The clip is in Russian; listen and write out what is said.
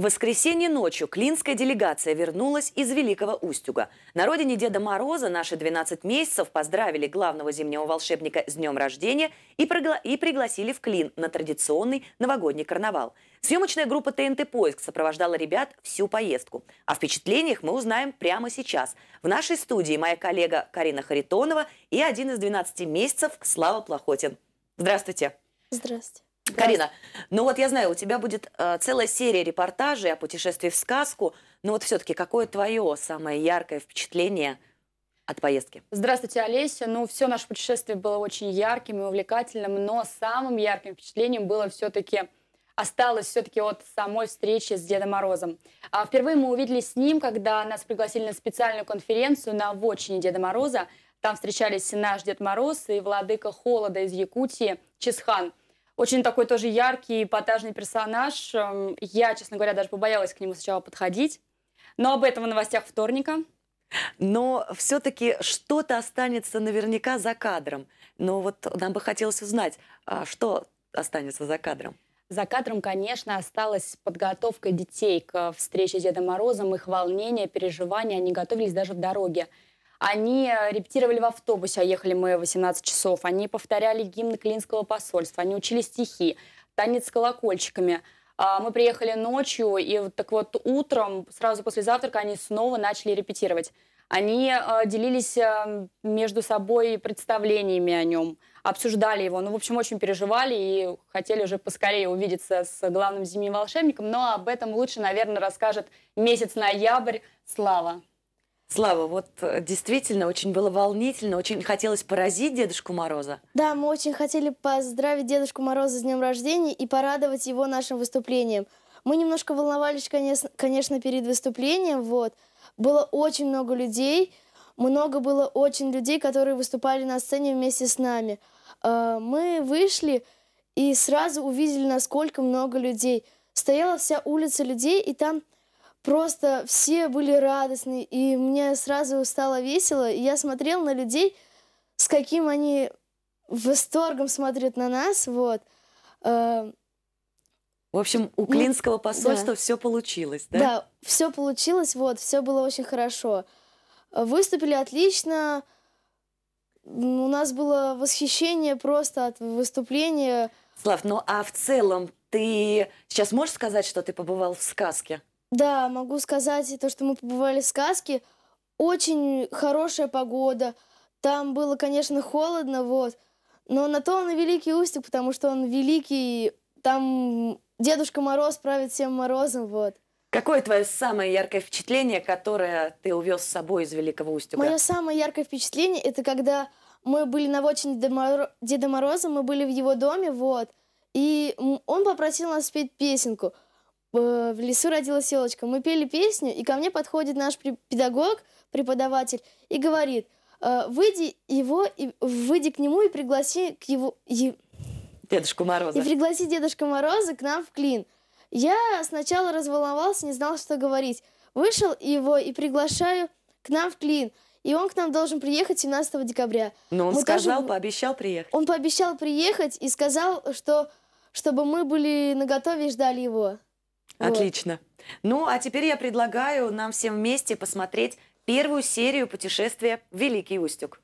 В воскресенье ночью клинская делегация вернулась из Великого Устюга. На родине Деда Мороза наши 12 месяцев поздравили главного зимнего волшебника с днем рождения и, пригла и пригласили в Клин на традиционный новогодний карнавал. Съемочная группа ТНТ «Поиск» сопровождала ребят всю поездку. О впечатлениях мы узнаем прямо сейчас. В нашей студии моя коллега Карина Харитонова и один из 12 месяцев Слава Плохотин. Здравствуйте. Здравствуйте. Карина, ну вот я знаю, у тебя будет э, целая серия репортажей о путешествии в сказку, но вот все-таки какое твое самое яркое впечатление от поездки? Здравствуйте, Олеся. Ну, все наше путешествие было очень ярким и увлекательным, но самым ярким впечатлением было все-таки осталось все-таки от самой встречи с Дедом Морозом. А впервые мы увидели с ним, когда нас пригласили на специальную конференцию на вотчине Деда Мороза. Там встречались наш Дед Мороз и владыка холода из Якутии Чесхан – очень такой тоже яркий, эпатажный персонаж. Эм, я, честно говоря, даже побоялась к нему сначала подходить. Но об этом в новостях вторника. Но все-таки что-то останется наверняка за кадром. Но вот нам бы хотелось узнать, а что останется за кадром? За кадром, конечно, осталась подготовка детей к встрече с Дедом Морозом, их волнение, переживания. Они готовились даже в дороге. Они э, репетировали в автобусе, а ехали мы 18 часов. Они повторяли гимн Клинского посольства, они учили стихи, танец с колокольчиками. А, мы приехали ночью, и вот так вот утром, сразу после завтрака, они снова начали репетировать. Они э, делились э, между собой представлениями о нем, обсуждали его. Ну, в общем, очень переживали и хотели уже поскорее увидеться с главным зимним волшебником. Но об этом лучше, наверное, расскажет месяц ноябрь Слава. Слава, вот э, действительно очень было волнительно, очень хотелось поразить Дедушку Мороза. Да, мы очень хотели поздравить Дедушку Мороза с днем рождения и порадовать его нашим выступлением. Мы немножко волновались, конечно, конечно перед выступлением, вот. Было очень много людей, много было очень людей, которые выступали на сцене вместе с нами. Э, мы вышли и сразу увидели, насколько много людей. Стояла вся улица людей, и там Просто все были радостны, и мне сразу стало весело. И я смотрел на людей, с каким они восторгом смотрят на нас, вот. Э, в общем, у ну, клинского посольства да. все получилось, да? Да, все получилось, вот, все было очень хорошо. Выступили отлично, у нас было восхищение просто от выступления. Слав, ну а в целом ты сейчас можешь сказать, что ты побывал в сказке? Да, могу сказать то, что мы побывали в сказке. Очень хорошая погода. Там было, конечно, холодно, вот. Но на то он и Великий Устюг, потому что он великий. Там Дедушка Мороз правит всем морозом, вот. Какое твое самое яркое впечатление, которое ты увез с собой из Великого Устюга? Мое самое яркое впечатление – это когда мы были на вочине Деда Мороза, мы были в его доме, вот. И он попросил нас спеть песенку – Э, в лесу родилась елочка. Мы пели песню, и ко мне подходит наш педагог, преподаватель, и говорит, э, выйди его, и, выйди к нему и пригласи к его... И... Дедушку Мороза. И пригласи Дедушку Мороза к нам в клин. Я сначала разволновался, не знал, что говорить. Вышел его и приглашаю к нам в клин. И он к нам должен приехать 17 декабря. Но ну, он мы сказал, тоже... пообещал приехать. Он пообещал приехать и сказал, что чтобы мы были наготове и ждали его. Отлично. Ну, а теперь я предлагаю нам всем вместе посмотреть первую серию путешествия Великий Устюг.